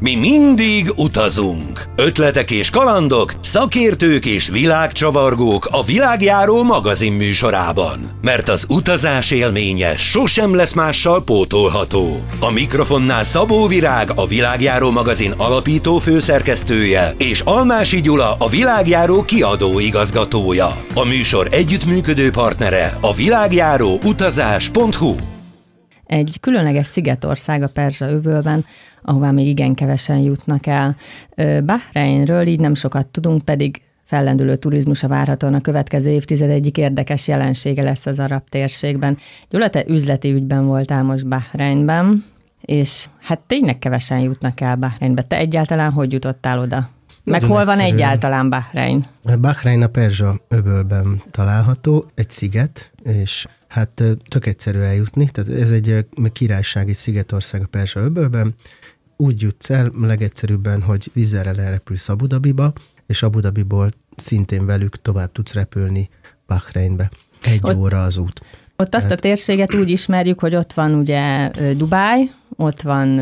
Mi mindig utazunk. Ötletek és kalandok, szakértők és világcsavargók a világjáró magazin műsorában. Mert az utazás élménye sosem lesz mással pótolható. A mikrofonnál Szabó Virág, a világjáró magazin alapító főszerkesztője, és Almási Gyula, a világjáró kiadó igazgatója. A műsor együttműködő partnere a világjáró utazás.hu egy különleges szigetország a Perzsa övölben, ahová még igen kevesen jutnak el. Bahreinről így nem sokat tudunk, pedig fellendülő turizmus a várhatóan a következő évtized egyik érdekes jelensége lesz az arab térségben. Gyula, te üzleti ügyben voltál most Bahreinben, és hát tényleg kevesen jutnak el Bahreinbe. Te egyáltalán hogy jutottál oda? Meg hol van egyszerűen. egyáltalán Bahrein? Bahrein a Perzsa öbölben található, egy sziget, és hát tök egyszerű eljutni, tehát ez egy királysági szigetország a Perzsa öbölben, úgy jutsz el legegyszerűbben, hogy vízzel elrepülsz Abu Dhabiba, és Abu Dhabiból szintén velük tovább tudsz repülni Bahreinbe. Egy ott, óra az út. Ott Tehát... azt a térséget úgy ismerjük, hogy ott van ugye Dubáj, ott van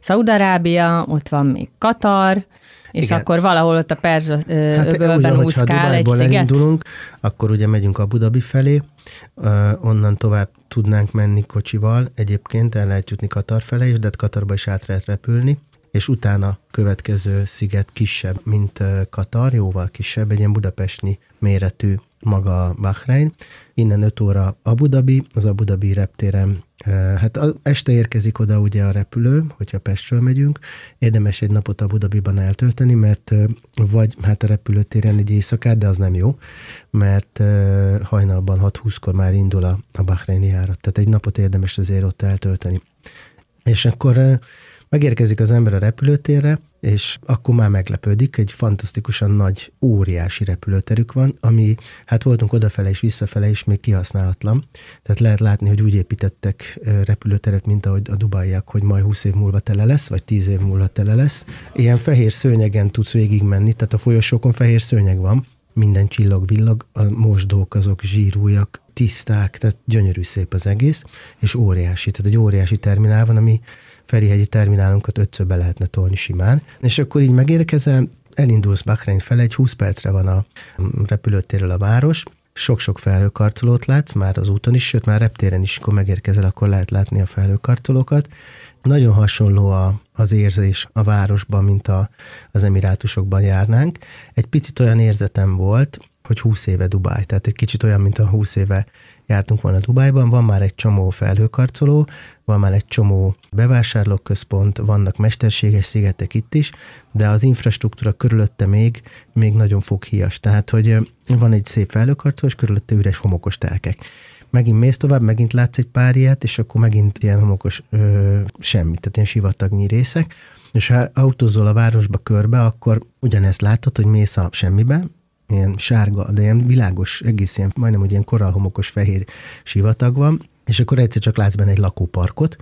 Szaudarábia, ott van még Katar, és Igen. akkor valahol ott a Perzsa hát, öbölben úszkál egy sziget? elindulunk, akkor ugye megyünk a Budabi felé, onnan tovább tudnánk menni kocsival, egyébként el lehet jutni Katar fele is, de hát Katarba is át lehet repülni és utána következő sziget kisebb, mint Katar, jóval kisebb, egy ilyen budapesti méretű maga Bahrein. Innen 5 óra Abu Dhabi, az Abu Dhabi reptéren Hát este érkezik oda ugye a repülő, hogyha Pestről megyünk. Érdemes egy napot a Budabiban eltölteni, mert vagy hát a repülőtéren egy éjszakát, de az nem jó, mert hajnalban 6-20-kor már indul a, Bahreini járat. Tehát egy napot érdemes azért ott eltölteni. És akkor megérkezik az ember a repülőtérre, és akkor már meglepődik, egy fantasztikusan nagy, óriási repülőterük van, ami hát voltunk odafele és visszafele is még kihasználatlan. Tehát lehet látni, hogy úgy építettek repülőteret, mint ahogy a dubaiak, hogy majd 20 év múlva tele lesz, vagy 10 év múlva tele lesz. Ilyen fehér szőnyegen tudsz végigmenni, tehát a folyosókon fehér szőnyeg van, minden csillog villag a mosdók azok zsírújak, tiszták, tehát gyönyörű szép az egész, és óriási, tehát egy óriási terminál van, ami Ferihegyi terminálunkat ötször be lehetne tolni simán, és akkor így megérkezem, elindulsz Bahrein fel, egy 20 percre van a mm, repülőtérről a város, sok-sok felhőkarcolót látsz már az úton is, sőt már reptéren is, amikor megérkezel, akkor lehet látni a felhőkarcolókat. Nagyon hasonló a, az érzés a városban, mint a, az emirátusokban járnánk. Egy picit olyan érzetem volt, hogy 20 éve Dubáj, tehát egy kicsit olyan, mint a 20 éve jártunk volna Dubájban, van már egy csomó felhőkarcoló, van már egy csomó bevásárlóközpont, vannak mesterséges szigetek itt is, de az infrastruktúra körülötte még, még nagyon foghíjas. Tehát, hogy van egy szép felhőkarcoló, és körülötte üres homokos telkek megint mész tovább, megint látsz egy pár ilyet, és akkor megint ilyen homokos ö, semmi, tehát ilyen sivatagnyi részek. És ha autózol a városba körbe, akkor ugyanezt látod, hogy mész a semmibe, ilyen sárga, de ilyen világos, egész ilyen, majdnem, ugye ilyen koralhomokos fehér sivatag van, és akkor egyszer csak látsz benne egy lakóparkot,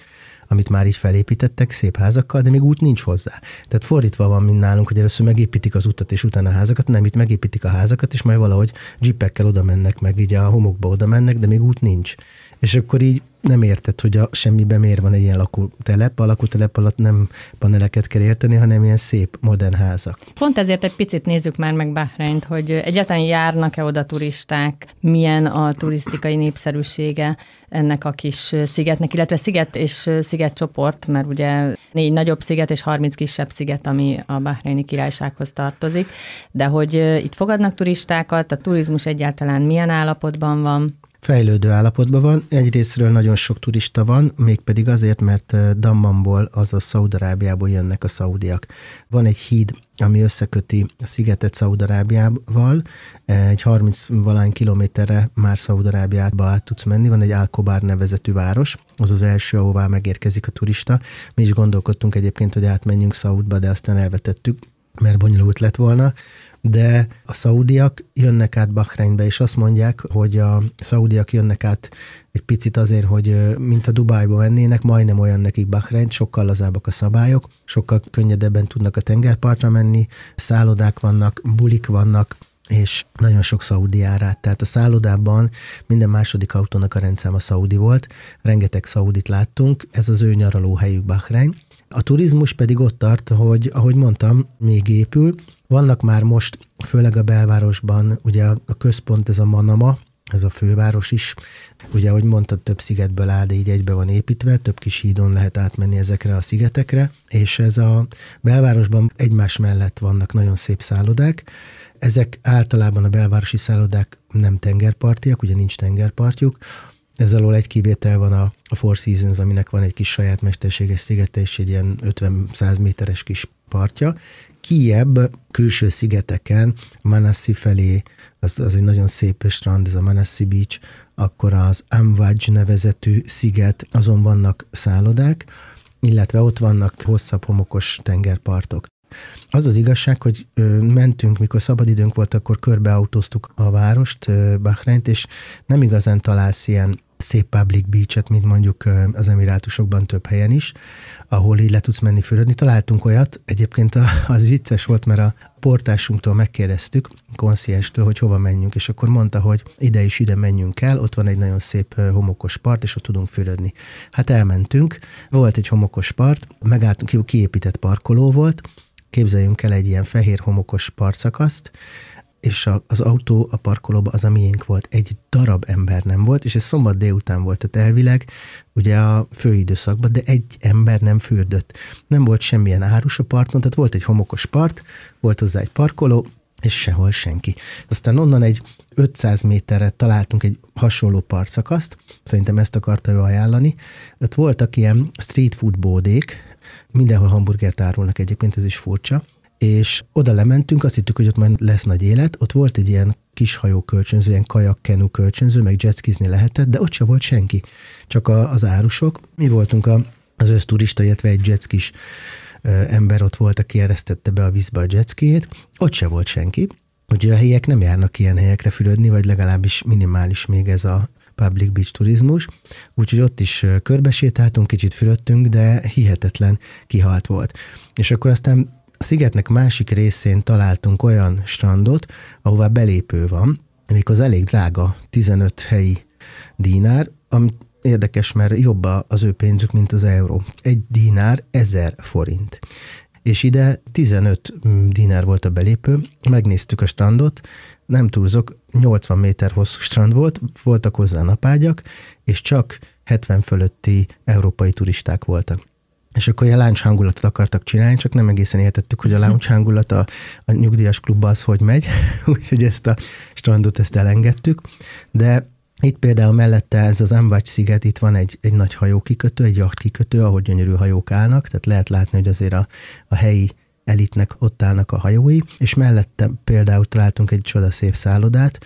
amit már így felépítettek szép házakkal, de még út nincs hozzá. Tehát fordítva van, mint nálunk, hogy először megépítik az utat, és utána a házakat, nem itt megépítik a házakat, és majd valahogy jeepekkel oda mennek, meg így a homokba oda mennek, de még út nincs és akkor így nem érted, hogy a semmiben miért van egy ilyen lakótelep. A lakótelep alatt nem paneleket kell érteni, hanem ilyen szép, modern házak. Pont ezért egy picit nézzük már meg Bahreint, hogy egyáltalán járnak-e oda turisták, milyen a turisztikai népszerűsége ennek a kis szigetnek, illetve sziget és szigetcsoport, mert ugye négy nagyobb sziget és 30 kisebb sziget, ami a Bahreini királysághoz tartozik, de hogy itt fogadnak turistákat, a turizmus egyáltalán milyen állapotban van? fejlődő állapotban van. Egyrésztről nagyon sok turista van, mégpedig azért, mert Dammanból, azaz Szaudarábiából jönnek a szaudiak. Van egy híd, ami összeköti a szigetet Szaudarábiával, egy 30 valány kilométerre már Szaudarábiába át tudsz menni, van egy Alkobár nevezetű város, az az első, ahová megérkezik a turista. Mi is gondolkodtunk egyébként, hogy átmenjünk Szaudba, de aztán elvetettük, mert bonyolult lett volna de a szaudiak jönnek át Bahreinbe, és azt mondják, hogy a szaudiak jönnek át egy picit azért, hogy mint a Dubájba mennének, majdnem olyan nekik Bahrein, sokkal lazábbak a szabályok, sokkal könnyedebben tudnak a tengerpartra menni, szállodák vannak, bulik vannak, és nagyon sok szaudi árát. Tehát a szállodában minden második autónak a a szaudi volt, rengeteg szaudit láttunk, ez az ő nyaralóhelyük Bahrein. A turizmus pedig ott tart, hogy ahogy mondtam, még épül, vannak már most, főleg a belvárosban, ugye a központ ez a Manama, ez a főváros is. Ugye, ahogy mondtad, több szigetből áll, de így egybe van építve, több kis hídon lehet átmenni ezekre a szigetekre, és ez a belvárosban egymás mellett vannak nagyon szép szállodák. Ezek általában a belvárosi szállodák nem tengerpartiak, ugye nincs tengerpartjuk, ez alól egy kivétel van a, a Four Seasons, aminek van egy kis saját mesterséges szigete, és egy ilyen 50-100 méteres kis partja. Kiebb, külső szigeteken, Manassi felé, az, az egy nagyon szép strand, ez a Manassi Beach, akkor az Amvaj nevezetű sziget, azon vannak szállodák, illetve ott vannak hosszabb homokos tengerpartok. Az az igazság, hogy mentünk, mikor szabadidőnk volt, akkor körbeautóztuk a várost, Bahreint, és nem igazán találsz ilyen szép public beach-et, mint mondjuk az emirátusokban több helyen is, ahol így le tudsz menni fürödni. Találtunk olyat, egyébként az vicces volt, mert a portásunktól megkérdeztük, konciestől, hogy hova menjünk, és akkor mondta, hogy ide is ide menjünk el, ott van egy nagyon szép homokos part, és ott tudunk fürödni. Hát elmentünk, volt egy homokos part, megálltunk, kiépített parkoló volt, képzeljünk el egy ilyen fehér homokos partszakaszt, és a, az autó a parkolóba az a miénk volt. Egy darab ember nem volt, és ez szombat délután volt, tehát elvileg ugye a főidőszakban, de egy ember nem fürdött. Nem volt semmilyen árus a parton, tehát volt egy homokos part, volt hozzá egy parkoló, és sehol senki. Aztán onnan egy 500 méterre találtunk egy hasonló partszakaszt, szerintem ezt akarta ő ajánlani. Ott voltak ilyen street food bódék, mindenhol hamburgert árulnak egyébként, ez is furcsa, és oda lementünk, azt hittük, hogy ott majd lesz nagy élet. Ott volt egy ilyen kis hajó kölcsönző, ilyen kajakkenu kölcsönző, meg jetskizni lehetett, de ott se volt senki, csak a, az árusok. Mi voltunk a, az őszturista, illetve egy jetskis ember ott volt, aki eresztette be a vízbe a jetskijét, ott se volt senki. Ugye a helyek nem járnak ilyen helyekre fürödni, vagy legalábbis minimális még ez a public beach turizmus, úgyhogy ott is körbesétáltunk, kicsit fürödtünk, de hihetetlen kihalt volt. És akkor aztán a szigetnek másik részén találtunk olyan strandot, ahová belépő van, az elég drága, 15 helyi dinár, ami érdekes, mert jobb az ő pénzük, mint az euró. Egy dinár 1000 forint. És ide 15 mm, dinár volt a belépő, megnéztük a strandot, nem túlzok, 80 méter hosszú strand volt, voltak hozzá napágyak, és csak 70 fölötti európai turisták voltak és akkor ilyen lounge hangulatot akartak csinálni, csak nem egészen értettük, hogy a mhm. lounge hangulat a, a nyugdíjas klubban az hogy megy, úgyhogy ezt a strandot ezt elengedtük, de itt például mellette ez az Ambach sziget, itt van egy, egy nagy hajókikötő, egy jachtkikötő, ahol gyönyörű hajók állnak, tehát lehet látni, hogy azért a, a helyi elitnek ott állnak a hajói, és mellette például találtunk egy csodaszép szállodát,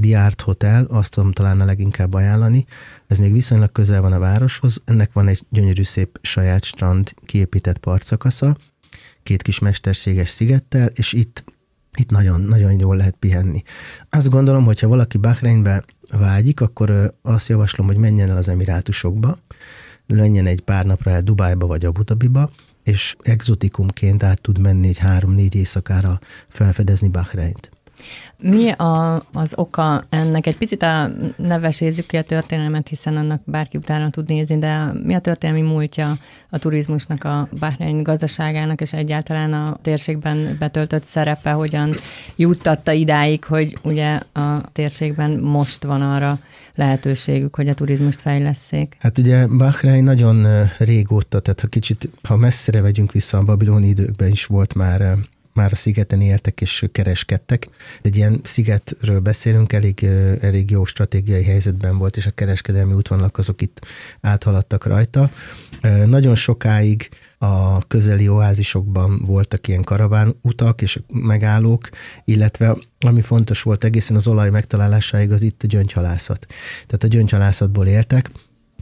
The Art Hotel, azt tudom talán a leginkább ajánlani. Ez még viszonylag közel van a városhoz, ennek van egy gyönyörű szép saját strand kiépített partszakasza, két kis mesterséges szigettel, és itt, itt nagyon, nagyon jól lehet pihenni. Azt gondolom, hogyha valaki Bahreinbe vágyik, akkor azt javaslom, hogy menjen el az Emirátusokba, lenjen egy pár napra el Dubájba vagy Abu Dhabiba, és exotikumként át tud menni egy három-négy éjszakára felfedezni Bahreint. Mi a, az oka ennek? Egy picit a nevesézzük ki a történelmet, hiszen annak bárki utána tud nézni, de mi a történelmi múltja a turizmusnak, a Bahrein gazdaságának, és egyáltalán a térségben betöltött szerepe, hogyan juttatta idáig, hogy ugye a térségben most van arra lehetőségük, hogy a turizmust fejleszék? Hát ugye Bahrein nagyon régóta, tehát ha kicsit, ha messzire vegyünk vissza a babiloni időkben is volt már már a szigeten éltek és kereskedtek. Egy ilyen szigetről beszélünk, elég, elég jó stratégiai helyzetben volt, és a kereskedelmi útvonalak azok itt áthaladtak rajta. Nagyon sokáig a közeli oázisokban voltak ilyen utak és megállók, illetve ami fontos volt egészen az olaj megtalálásáig, az itt a gyöngyhalászat. Tehát a gyöngyhalászatból éltek,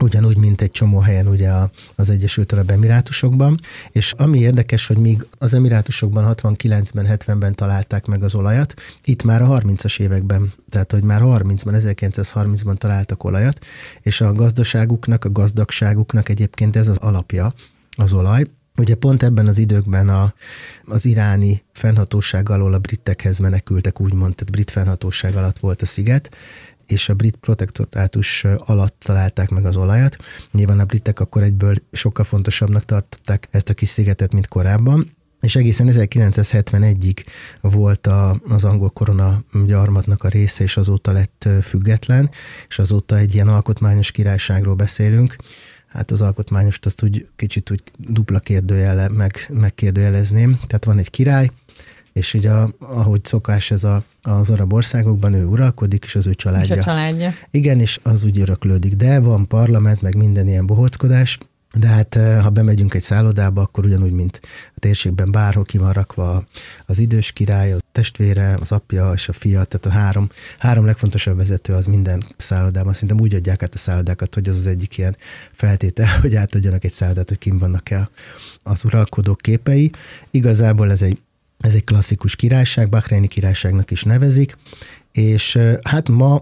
ugyanúgy, mint egy csomó helyen ugye az Egyesült Arab Emirátusokban, és ami érdekes, hogy míg az Emirátusokban 69-ben, 70-ben találták meg az olajat, itt már a 30-as években, tehát hogy már 30-ban, 1930-ban találtak olajat, és a gazdaságuknak, a gazdagságuknak egyébként ez az alapja, az olaj, Ugye pont ebben az időkben a, az iráni fennhatóság alól a britekhez menekültek, úgymond, tehát brit fennhatóság alatt volt a sziget, és a brit protektorátus alatt találták meg az olajat. Nyilván a britek akkor egyből sokkal fontosabbnak tartották ezt a kis szigetet, mint korábban, és egészen 1971-ig volt a, az angol korona gyarmatnak a része, és azóta lett független, és azóta egy ilyen alkotmányos királyságról beszélünk. Hát az alkotmányost azt úgy kicsit úgy dupla kérdőjele meg, megkérdőjelezném. Tehát van egy király, és ugye ahogy szokás ez a, az arab országokban, ő uralkodik, és az ő családja. És a családja. Igen, és az úgy öröklődik. De van parlament, meg minden ilyen bohóckodás, de hát eh, ha bemegyünk egy szállodába, akkor ugyanúgy, mint a térségben bárhol ki van rakva az idős király, a testvére, az apja és a fia, tehát a három, három legfontosabb vezető az minden szállodában. Szerintem úgy adják át a szállodákat, hogy az az egyik ilyen feltétel, hogy átadjanak egy szállodát, hogy kim vannak el az uralkodók képei. Igazából ez egy ez egy klasszikus királyság, Bahreini királyságnak is nevezik, és hát ma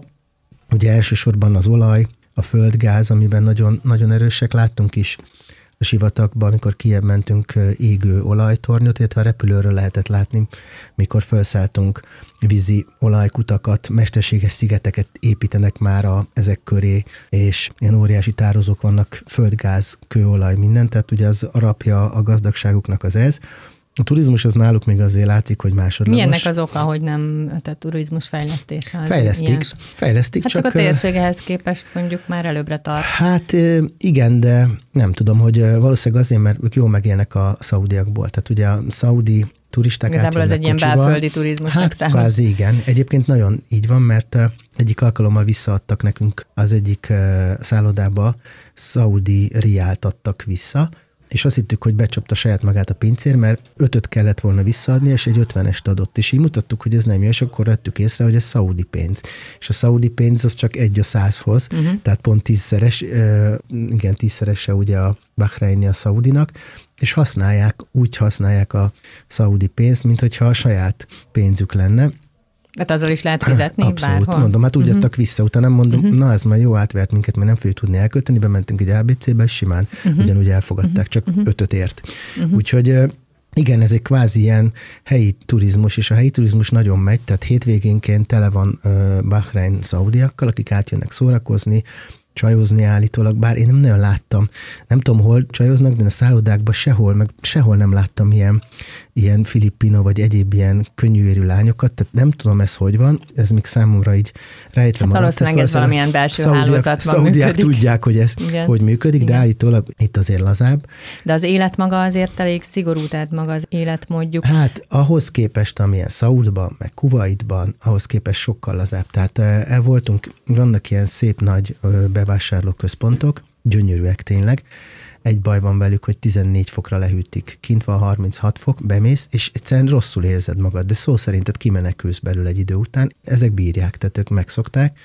ugye elsősorban az olaj, a földgáz, amiben nagyon, nagyon erősek, láttunk is a sivatagban, amikor kiebb mentünk égő olajtornyot, illetve a repülőről lehetett látni, mikor felszálltunk vízi olajkutakat, mesterséges szigeteket építenek már a, ezek köré, és ilyen óriási tározók vannak, földgáz, kőolaj, minden, tehát ugye az arapja a gazdagságuknak az ez, a turizmus az náluk még azért látszik, hogy másodlagos. Milyennek az oka, hogy nem tehát turizmus fejlesztése? Az fejlesztik, ilyen. fejlesztik. Hát csak, csak a térségehez képest mondjuk már előbbre tart. Hát igen, de nem tudom, hogy valószínűleg azért, mert ők jól megélnek a szaudiakból. Tehát ugye a szaudi turisták Igazából ez egy ilyen belföldi turizmus. Hát számít. kvázi igen. Egyébként nagyon így van, mert egyik alkalommal visszaadtak nekünk az egyik szállodába, szaudi riált adtak vissza, és azt hittük, hogy becsapta saját magát a pincér, mert ötöt kellett volna visszaadni, és egy ötvenest adott. És így mutattuk, hogy ez nem jó, és akkor vettük észre, hogy ez szaudi pénz. És a szaudi pénz az csak egy a százhoz, uh-huh. tehát pont tízszeres, igen, tízszerese ugye a Bahreini a szaudinak, és használják, úgy használják a szaudi pénzt, mint hogyha a saját pénzük lenne tehát azzal is lehet fizetni Abszolút, bárhol? mondom, hát úgy uh-huh. adtak vissza, utána nem mondom, uh-huh. na ez már jó, átvert minket, mert nem fogjuk tudni elkölteni, bementünk egy ABC-be, simán uh-huh. ugyanúgy elfogadták, csak uh-huh. ötöt ért. Uh-huh. Úgyhogy igen, ez egy kvázi ilyen helyi turizmus, és a helyi turizmus nagyon megy, tehát hétvégénként tele van Bahrein szaudiakkal, akik átjönnek szórakozni, csajozni állítólag, bár én nem nagyon láttam. Nem tudom, hol csajoznak, de a szállodákban sehol, meg sehol nem láttam ilyen, ilyen filippino vagy egyéb ilyen könnyűérű lányokat, tehát nem tudom ez hogy van, ez még számomra így rejtve hát maradt. Valószínűleg ez valamilyen belső szaudiak, hálózatban szaudiak működik. tudják, hogy ez Igen. hogy működik, Igen. de állítólag itt azért lazább. De az élet maga azért elég szigorú, tehát maga az élet mondjuk. Hát ahhoz képest, amilyen Szaúdban, meg Kuwaitban, ahhoz képest sokkal lazább. Tehát e voltunk, vannak ilyen szép nagy be vásárlóközpontok, gyönyörűek tényleg, egy baj van velük, hogy 14 fokra lehűtik. Kint van 36 fok, bemész, és egyszerűen rosszul érzed magad, de szó tehát kimenekülsz belőle egy idő után. Ezek bírják, tehát ők megszokták.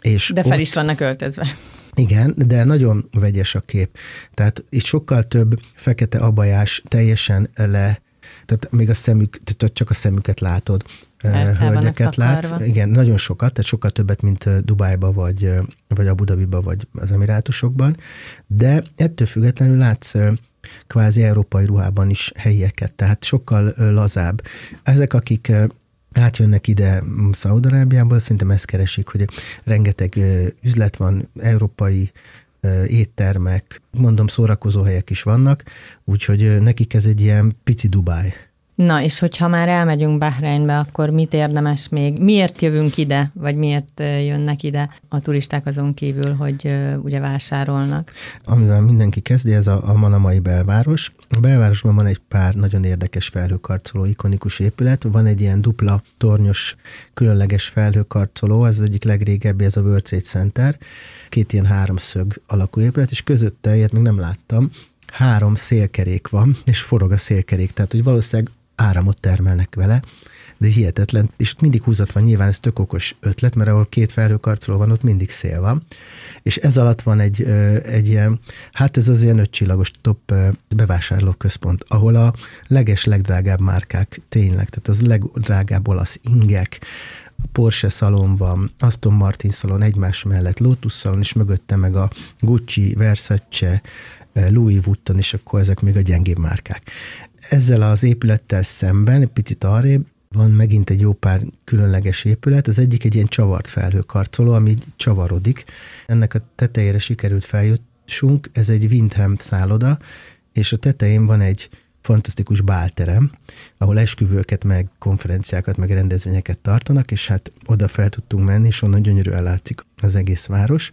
És de fel ott... is vannak öltözve. Igen, de nagyon vegyes a kép. Tehát itt sokkal több fekete abajás teljesen le, tehát még a szemük, tehát csak a szemüket látod. El hölgyeket látsz. Igen, nagyon sokat, tehát sokkal többet, mint Dubájba, vagy, vagy Abu Dhabiba, vagy az Emirátusokban, de ettől függetlenül látsz kvázi európai ruhában is helyieket, tehát sokkal lazább. Ezek, akik átjönnek ide Szaudarábiából, szerintem ezt keresik, hogy rengeteg üzlet van, európai éttermek, mondom, szórakozó helyek is vannak, úgyhogy nekik ez egy ilyen pici Dubáj. Na, és hogyha már elmegyünk Bahreinbe, akkor mit érdemes még? Miért jövünk ide, vagy miért jönnek ide a turisták azon kívül, hogy ugye vásárolnak? Amivel mindenki kezdi, ez a, a manamai belváros. A belvárosban van egy pár nagyon érdekes felhőkarcoló, ikonikus épület. Van egy ilyen dupla tornyos, különleges felhőkarcoló, ez az egyik legrégebbi, ez a World Trade Center. Két ilyen háromszög alakú épület, és közötte, ilyet még nem láttam, három szélkerék van, és forog a szélkerék. Tehát, hogy valószínűleg áramot termelnek vele, de hihetetlen, és ott mindig húzat van, nyilván ez tök okos ötlet, mert ahol két felhőkarcoló van, ott mindig szél van, és ez alatt van egy, egy ilyen, hát ez az ilyen ötcsillagos top bevásárlóközpont, ahol a leges, legdrágább márkák tényleg, tehát az legdrágább olasz ingek, a Porsche szalon van, Aston Martin szalon egymás mellett, Lotus szalon, és mögötte meg a Gucci, Versace, Louis Vuitton, és akkor ezek még a gyengébb márkák. Ezzel az épülettel szemben, egy picit arrébb, van megint egy jó pár különleges épület. Az egyik egy ilyen csavart felhőkarcoló, ami csavarodik. Ennek a tetejére sikerült feljutsunk. Ez egy Windham szálloda, és a tetején van egy fantasztikus bálterem, ahol esküvőket, meg konferenciákat, meg rendezvényeket tartanak, és hát oda fel tudtunk menni, és onnan gyönyörűen látszik az egész város.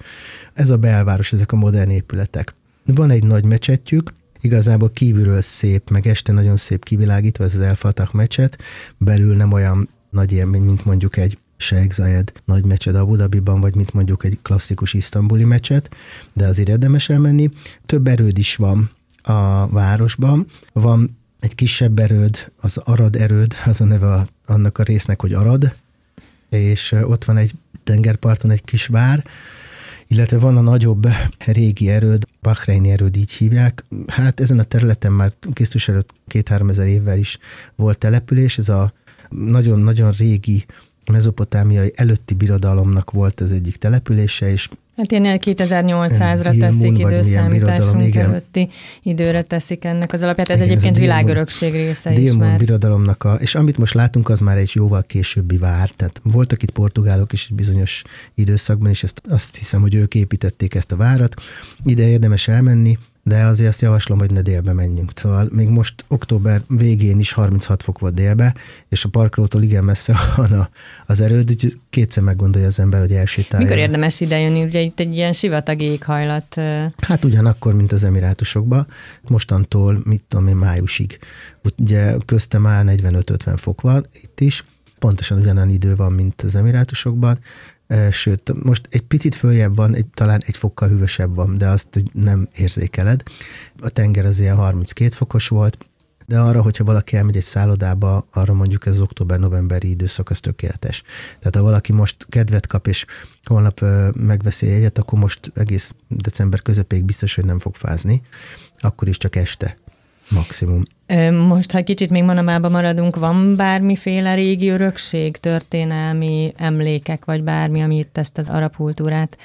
Ez a belváros, ezek a modern épületek. Van egy nagy mecsetjük, igazából kívülről szép, meg este nagyon szép kivilágítva ez az Elfatah mecset, belül nem olyan nagy élmény, mint mondjuk egy Sheikh Zayed nagy mecset Abu Dhabiban, vagy mint mondjuk egy klasszikus isztambuli mecset, de azért érdemes elmenni. Több erőd is van a városban. Van egy kisebb erőd, az Arad erőd, az a neve annak a résznek, hogy Arad, és ott van egy tengerparton egy kis vár, illetve van a nagyobb régi erőd, Bahreini erőd így hívják. Hát ezen a területen már Krisztus előtt két-három ezer évvel is volt település, ez a nagyon-nagyon régi mezopotámiai előtti birodalomnak volt az egyik települése, és Hát ilyen 2800-ra teszik időszámításunk előtti időre teszik ennek az alapját. Ez igen, egyébként ez világörökség része is már. birodalomnak a, és amit most látunk, az már egy jóval későbbi vár. Tehát voltak itt portugálok is bizonyos időszakban, és ezt, azt hiszem, hogy ők építették ezt a várat. Ide érdemes elmenni, de azért azt javaslom, hogy ne délbe menjünk. Szóval még most október végén is 36 fok volt délbe, és a parkolótól igen messze van a, az erőd, úgyhogy kétszer meggondolja az ember, hogy elsétál. Mikor érdemes jönni, Ugye itt egy ilyen sivatagi éghajlat. Hát ugyanakkor, mint az Emirátusokban, mostantól, mit tudom én, májusig. Ugye közte már 45-50 fok van itt is, pontosan ugyanolyan idő van, mint az Emirátusokban, sőt, most egy picit följebb van, egy, talán egy fokkal hűvösebb van, de azt nem érzékeled. A tenger az ilyen 32 fokos volt, de arra, hogyha valaki elmegy egy szállodába, arra mondjuk ez az október-novemberi időszak, az tökéletes. Tehát ha valaki most kedvet kap, és holnap megveszi egyet, akkor most egész december közepéig biztos, hogy nem fog fázni, akkor is csak este. Maximum. Most, ha kicsit még Manamában maradunk, van bármiféle régi örökség, történelmi emlékek, vagy bármi, ami itt ezt az arab kultúrát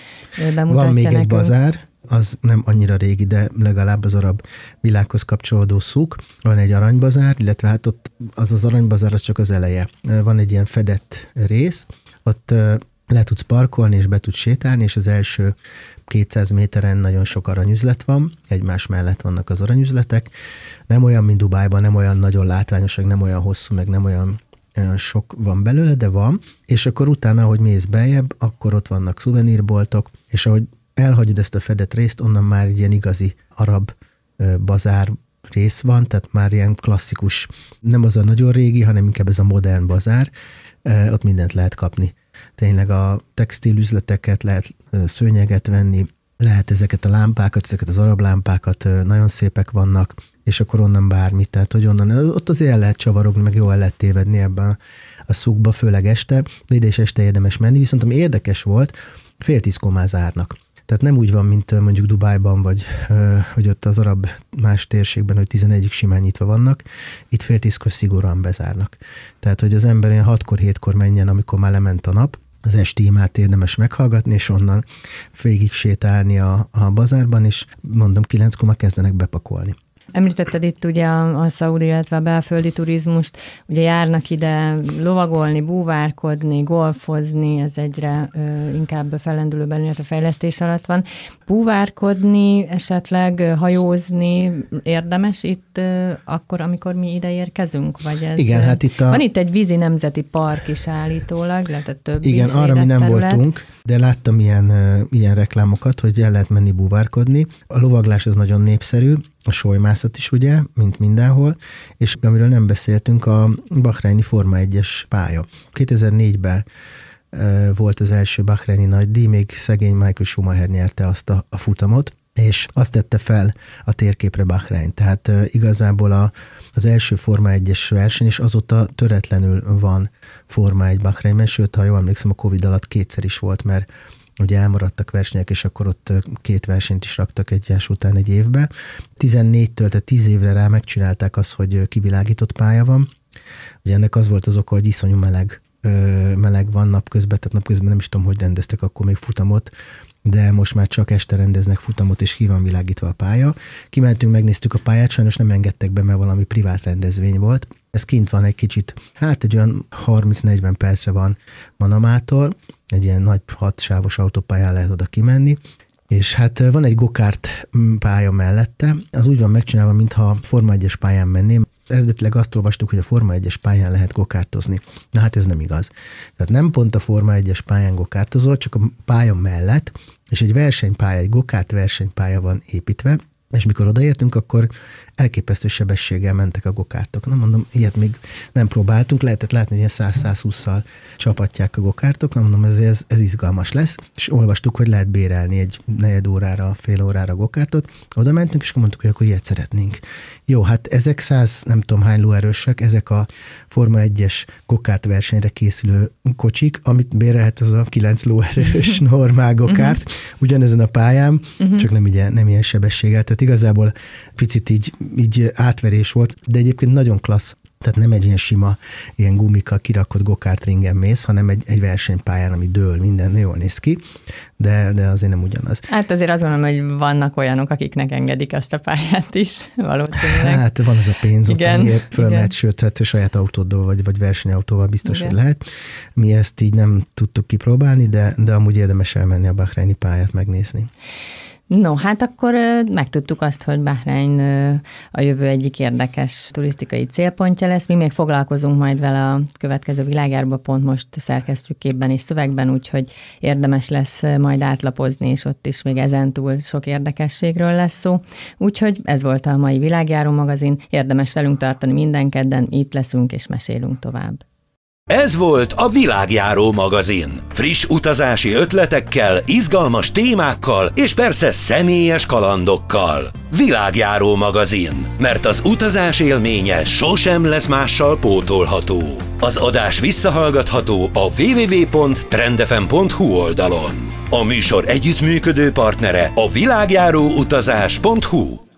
bemutatja Van még nekünk? egy bazár, az nem annyira régi, de legalább az arab világhoz kapcsolódó szuk Van egy aranybazár, illetve hát ott az az aranybazár az csak az eleje. Van egy ilyen fedett rész, ott le tudsz parkolni, és be tudsz sétálni, és az első 200 méteren nagyon sok aranyüzlet van, egymás mellett vannak az aranyüzletek. Nem olyan, mint Dubájban, nem olyan nagyon látványos, meg nem olyan hosszú, meg nem olyan olyan sok van belőle, de van, és akkor utána, hogy mész beljebb, akkor ott vannak szuvenírboltok, és ahogy elhagyod ezt a fedett részt, onnan már egy ilyen igazi arab bazár rész van, tehát már ilyen klasszikus, nem az a nagyon régi, hanem inkább ez a modern bazár, ott mindent lehet kapni tényleg a textilüzleteket, lehet szőnyeget venni, lehet ezeket a lámpákat, ezeket az arab lámpákat, nagyon szépek vannak, és akkor onnan bármit, tehát hogy onnan, ott azért el lehet csavarogni, meg jó el lehet tévedni ebben a szukba, főleg este, de ide is este érdemes menni, viszont ami érdekes volt, fél tízkor már zárnak. Tehát nem úgy van, mint mondjuk Dubájban, vagy hogy ott az arab más térségben, hogy 11-ig simán nyitva vannak, itt fél tízkor szigorúan bezárnak. Tehát, hogy az ember ilyen 6-kor, 7-kor menjen, amikor már lement a nap, az esti imát érdemes meghallgatni, és onnan végig sétálni a, a bazárban, és mondom, kilenckor már kezdenek bepakolni. Említetted itt ugye a, a szaudi, illetve a belföldi turizmust, ugye járnak ide lovagolni, búvárkodni, golfozni, ez egyre ö, inkább felendülőben, illetve fejlesztés alatt van. Búvárkodni, esetleg hajózni érdemes itt ö, akkor, amikor mi ide érkezünk? Vagy ez, igen, hát itt a... Van itt egy vízi nemzeti park is állítólag, lehet több Igen, arra mi nem terület. voltunk, de láttam ilyen, ilyen reklámokat, hogy el lehet menni búvárkodni. A lovaglás az nagyon népszerű, a solymászat is ugye, mint mindenhol, és amiről nem beszéltünk, a Bahreini Forma 1-es pálya. 2004-ben volt az első Bahreini nagy díj, még szegény Michael Schumacher nyerte azt a, a futamot, és azt tette fel a térképre Bahrein. Tehát igazából a, az első Forma 1-es verseny, és azóta töretlenül van Forma 1 Bahreinben, sőt, ha jól emlékszem, a Covid alatt kétszer is volt, mert ugye elmaradtak versenyek, és akkor ott két versenyt is raktak egyes után egy évbe. 14-től, tehát 10 évre rá megcsinálták azt, hogy kivilágított pálya van. Ugye ennek az volt az oka, hogy iszonyú meleg meleg van napközben, tehát napközben nem is tudom, hogy rendeztek akkor még futamot, de most már csak este rendeznek futamot, és ki van világítva a pálya. Kimentünk, megnéztük a pályát, sajnos nem engedtek be, mert valami privát rendezvény volt, ez kint van egy kicsit, hát egy olyan 30-40 perce van Manamától, egy ilyen nagy hatsávos autópályán lehet oda kimenni, és hát van egy gokárt mm, pálya mellette, az úgy van megcsinálva, mintha Forma 1-es pályán menném, eredetileg azt olvastuk, hogy a Forma 1-es pályán lehet gokártozni. Na hát ez nem igaz. Tehát nem pont a Forma 1-es pályán gokártozol, csak a pálya mellett, és egy versenypálya, egy gokárt versenypálya van építve, és mikor odaértünk, akkor elképesztő sebességgel mentek a gokártok. Nem mondom, ilyet még nem próbáltunk, lehetett látni, hogy ilyen 100-120-szal csapatják a gokártok, nem mondom, ez, ez, ez izgalmas lesz, és olvastuk, hogy lehet bérelni egy negyed órára, fél órára gokártot, oda mentünk, és mondtuk, hogy akkor ilyet szeretnénk. Jó, hát ezek 100, nem tudom hány lóerősek, ezek a Forma 1-es gokárt versenyre készülő kocsik, amit bérelhet az a 9 lóerős normál mhm. gokárt, ugyanezen a pályán, mhm. csak nem, ugye, nem ilyen sebességgel, tehát igazából picit így így átverés volt, de egyébként nagyon klassz tehát nem egy ilyen sima, ilyen gumika kirakott gokárt ringen mész, hanem egy, egy versenypályán, ami dől, minden jól néz ki, de, de azért nem ugyanaz. Hát azért azt gondolom, hogy vannak olyanok, akiknek engedik azt a pályát is, valószínűleg. Hát van az a pénz, igen, ott, amiért fölmehet, sőt, hát saját autóddal vagy, vagy versenyautóval biztos, igen. hogy lehet. Mi ezt így nem tudtuk kipróbálni, de, de amúgy érdemes elmenni a Bahreini pályát megnézni. No, hát akkor megtudtuk azt, hogy Bahrein a jövő egyik érdekes turisztikai célpontja lesz. Mi még foglalkozunk majd vele a következő világárba, pont most szerkesztjük képben és szövegben, úgyhogy érdemes lesz majd átlapozni, és ott is még ezentúl sok érdekességről lesz szó. Úgyhogy ez volt a mai világjáró magazin. Érdemes velünk tartani minden kedden, itt leszünk és mesélünk tovább. Ez volt a Világjáró magazin. Friss utazási ötletekkel, izgalmas témákkal és persze személyes kalandokkal. Világjáró magazin, mert az utazás élménye sosem lesz mással pótolható. Az adás visszahallgatható a www.trendefem.hu oldalon. A műsor együttműködő partnere a világjáróutazás.hu.